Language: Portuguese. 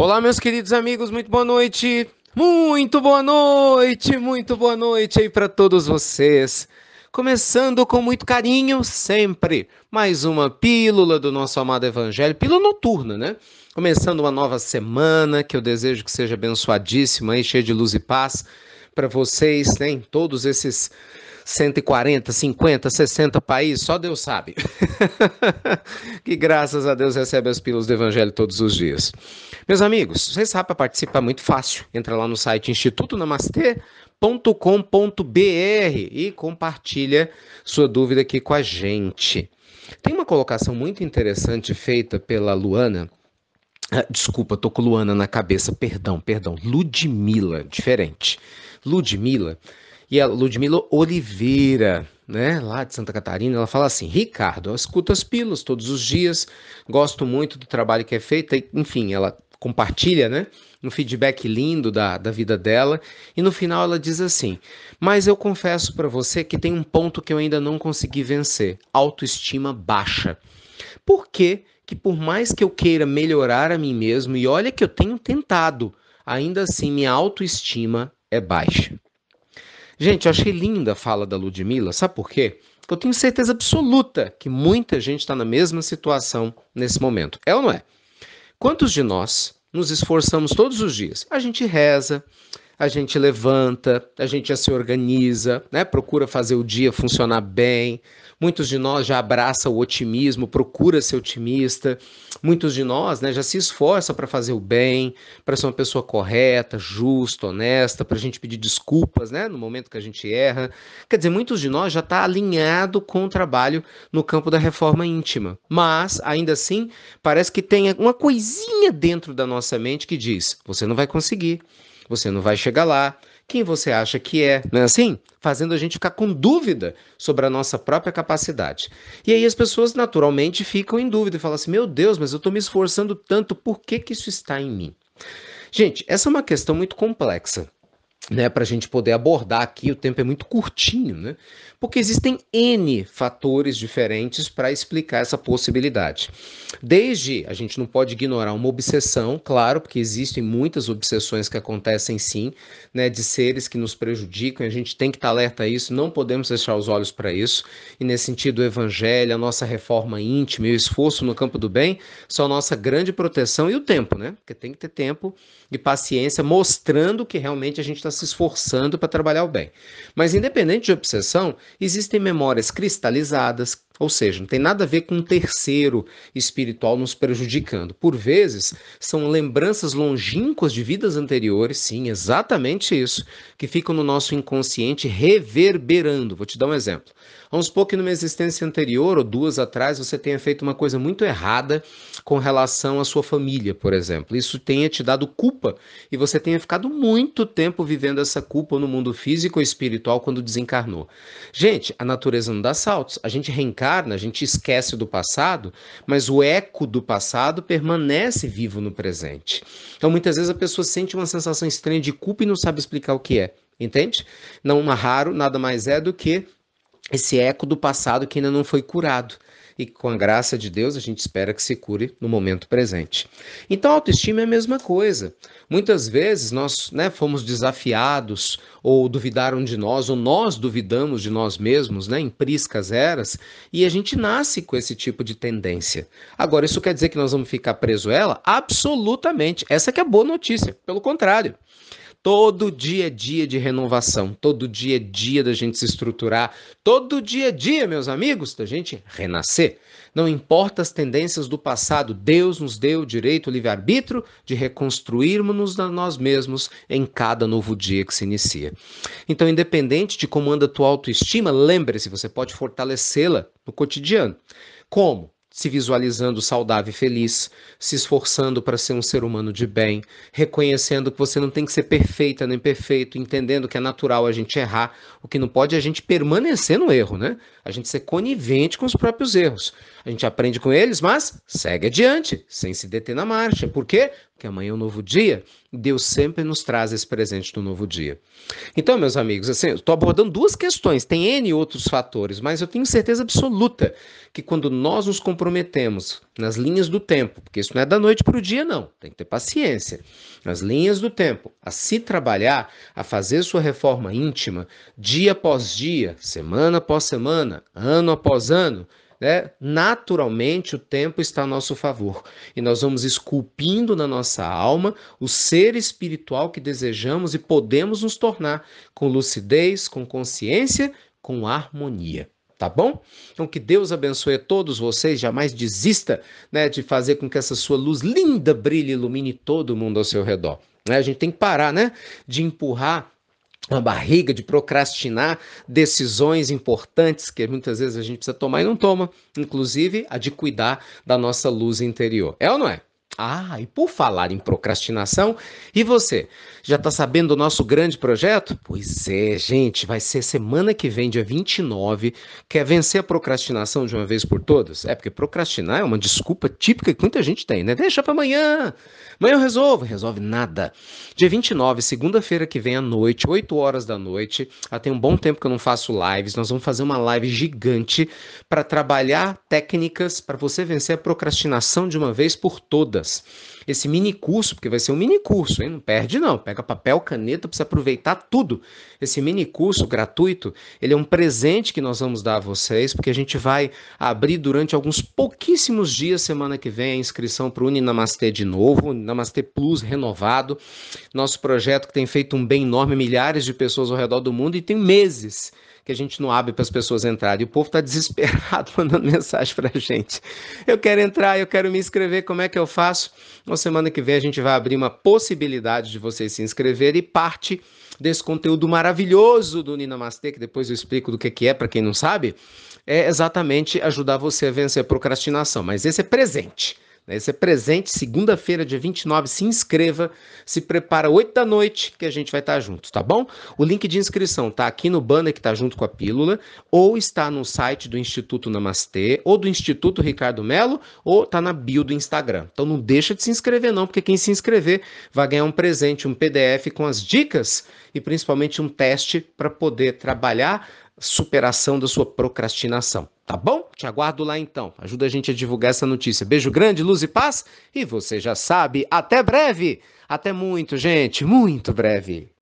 Olá, meus queridos amigos, muito boa noite. Muito boa noite, muito boa noite aí para todos vocês. Começando com muito carinho, sempre, mais uma pílula do nosso amado Evangelho, pílula noturna, né? Começando uma nova semana, que eu desejo que seja abençoadíssima e cheia de luz e paz para vocês, né? Em todos esses 140, 50, 60 países, só Deus sabe. que graças a Deus recebe as pílulas do Evangelho todos os dias. Meus amigos, vocês sabem para participar muito fácil. Entra lá no site institutonamastê.com.br e compartilha sua dúvida aqui com a gente. Tem uma colocação muito interessante feita pela Luana. Ah, desculpa, tô com Luana na cabeça, perdão, perdão. Ludmila, diferente. Ludmila e a Ludmila Oliveira, né, lá de Santa Catarina, ela fala assim: Ricardo, eu escuto as pílulas todos os dias, gosto muito do trabalho que é feito, enfim, ela compartilha, né? Um feedback lindo da, da vida dela. E no final ela diz assim: Mas eu confesso para você que tem um ponto que eu ainda não consegui vencer: autoestima baixa. Por quê? que, por mais que eu queira melhorar a mim mesmo, e olha que eu tenho tentado, ainda assim minha autoestima é baixa. Gente, eu achei linda a fala da Ludmilla, sabe por quê? Porque Eu tenho certeza absoluta que muita gente está na mesma situação nesse momento. É ou não é? Quantos de nós nos esforçamos todos os dias? A gente reza, a gente levanta, a gente já se organiza, né? procura fazer o dia funcionar bem. Muitos de nós já abraça o otimismo, procura ser otimista. Muitos de nós né, já se esforça para fazer o bem, para ser uma pessoa correta, justa, honesta, para a gente pedir desculpas né, no momento que a gente erra. Quer dizer, muitos de nós já está alinhado com o trabalho no campo da reforma íntima. Mas, ainda assim, parece que tem uma coisinha dentro da nossa mente que diz: você não vai conseguir você não vai chegar lá, quem você acha que é, não é assim? Fazendo a gente ficar com dúvida sobre a nossa própria capacidade. E aí as pessoas naturalmente ficam em dúvida e falam assim: meu Deus, mas eu estou me esforçando tanto, por que, que isso está em mim? Gente, essa é uma questão muito complexa né, para a gente poder abordar aqui, o tempo é muito curtinho, né? Porque existem N fatores diferentes para explicar essa possibilidade. Desde a gente não pode ignorar uma obsessão, claro, porque existem muitas obsessões que acontecem sim, né, de seres que nos prejudicam, a gente tem que estar tá alerta a isso, não podemos fechar os olhos para isso. E nesse sentido, o evangelho, a nossa reforma íntima e o esforço no campo do bem são nossa grande proteção e o tempo, né? Porque tem que ter tempo e paciência mostrando que realmente a gente está está se esforçando para trabalhar o bem. Mas, independente de obsessão, existem memórias cristalizadas, ou seja, não tem nada a ver com um terceiro espiritual nos prejudicando. Por vezes, são lembranças longínquas de vidas anteriores, sim, exatamente isso, que ficam no nosso inconsciente reverberando. Vou te dar um exemplo. Vamos supor que numa existência anterior ou duas atrás você tenha feito uma coisa muito errada com relação à sua família, por exemplo. Isso tenha te dado culpa e você tenha ficado muito tempo vivendo essa culpa no mundo físico ou espiritual quando desencarnou. Gente, a natureza não dá saltos. A gente reencarna reencarna, a gente esquece do passado, mas o eco do passado permanece vivo no presente. Então, muitas vezes a pessoa sente uma sensação estranha de culpa e não sabe explicar o que é, entende? Não é raro, nada mais é do que esse eco do passado que ainda não foi curado e com a graça de Deus a gente espera que se cure no momento presente. Então, autoestima é a mesma coisa. Muitas vezes nós né, fomos desafiados ou duvidaram de nós, ou nós duvidamos de nós mesmos, né, em priscas eras, e a gente nasce com esse tipo de tendência. Agora, isso quer dizer que nós vamos ficar preso a ela? Absolutamente. Essa que é a boa notícia. Pelo contrário. Todo dia é dia de renovação, todo dia é dia da gente se estruturar, todo dia é dia, meus amigos, da gente renascer. Não importa as tendências do passado, Deus nos deu o direito, o livre-arbítrio de reconstruirmos-nos a nós mesmos em cada novo dia que se inicia. Então, independente de como anda a tua autoestima, lembre-se, você pode fortalecê-la no cotidiano. Como? se visualizando saudável e feliz, se esforçando para ser um ser humano de bem, reconhecendo que você não tem que ser perfeita nem perfeito, entendendo que é natural a gente errar, o que não pode é a gente permanecer no erro, né? A gente ser conivente com os próprios erros. A gente aprende com eles, mas segue adiante, sem se deter na marcha. Por quê? que amanhã é um novo dia, Deus sempre nos traz esse presente do novo dia. Então, meus amigos, assim, estou abordando duas questões, tem N outros fatores, mas eu tenho certeza absoluta que quando nós nos comprometemos nas linhas do tempo, porque isso não é da noite para o dia, não, tem que ter paciência, nas linhas do tempo, a se trabalhar, a fazer sua reforma íntima, dia após dia, semana após semana, ano após ano, né, naturalmente o tempo está a nosso favor e nós vamos esculpindo na nossa alma o ser espiritual que desejamos e podemos nos tornar com lucidez, com consciência, com harmonia tá bom? Então que Deus abençoe a todos vocês, jamais desista né, de fazer com que essa sua luz linda brilhe e ilumine todo mundo ao seu redor. Né, a gente tem que parar né, de empurrar na barriga de procrastinar decisões importantes que muitas vezes a gente precisa tomar e não toma, inclusive a de cuidar da nossa luz interior. É ou não é? Ah, e por falar em procrastinação, e você? Já está sabendo do nosso grande projeto? Pois é, gente, vai ser semana que vem, dia 29. Quer vencer a procrastinação de uma vez por todas? É porque procrastinar é uma desculpa típica que muita gente tem, né? Deixa para amanhã. Amanhã eu resolvo. Resolve nada. Dia 29, segunda-feira que vem à noite, 8 horas da noite. Ah, tem um bom tempo que eu não faço lives. Nós vamos fazer uma live gigante para trabalhar técnicas para você vencer a procrastinação de uma vez por todas horas. Esse mini curso, porque vai ser um mini curso, hein? não perde não, pega papel, caneta para você aproveitar tudo. Esse mini curso gratuito, ele é um presente que nós vamos dar a vocês, porque a gente vai abrir durante alguns pouquíssimos dias semana que vem a inscrição para o Uninamastê de novo, Uninamastê Plus renovado. Nosso projeto que tem feito um bem enorme, milhares de pessoas ao redor do mundo e tem meses que a gente não abre para as pessoas entrarem. E o povo está desesperado mandando mensagem para a gente. Eu quero entrar, eu quero me inscrever, como é que eu faço? Na semana que vem a gente vai abrir uma possibilidade de vocês se inscreverem e parte desse conteúdo maravilhoso do Master que depois eu explico do que, que é para quem não sabe, é exatamente ajudar você a vencer a procrastinação. Mas esse é presente. Né? é presente, segunda-feira, dia 29. Se inscreva, se prepara 8 da noite que a gente vai estar junto, tá bom? O link de inscrição tá aqui no banner que tá junto com a pílula, ou está no site do Instituto Namastê, ou do Instituto Ricardo Melo, ou tá na bio do Instagram. Então não deixa de se inscrever, não, porque quem se inscrever vai ganhar um presente, um PDF com as dicas e principalmente um teste para poder trabalhar superação da sua procrastinação. Tá bom? Te aguardo lá então. Ajuda a gente a divulgar essa notícia. Beijo grande, luz e paz. E você já sabe, até breve. Até muito, gente. Muito breve.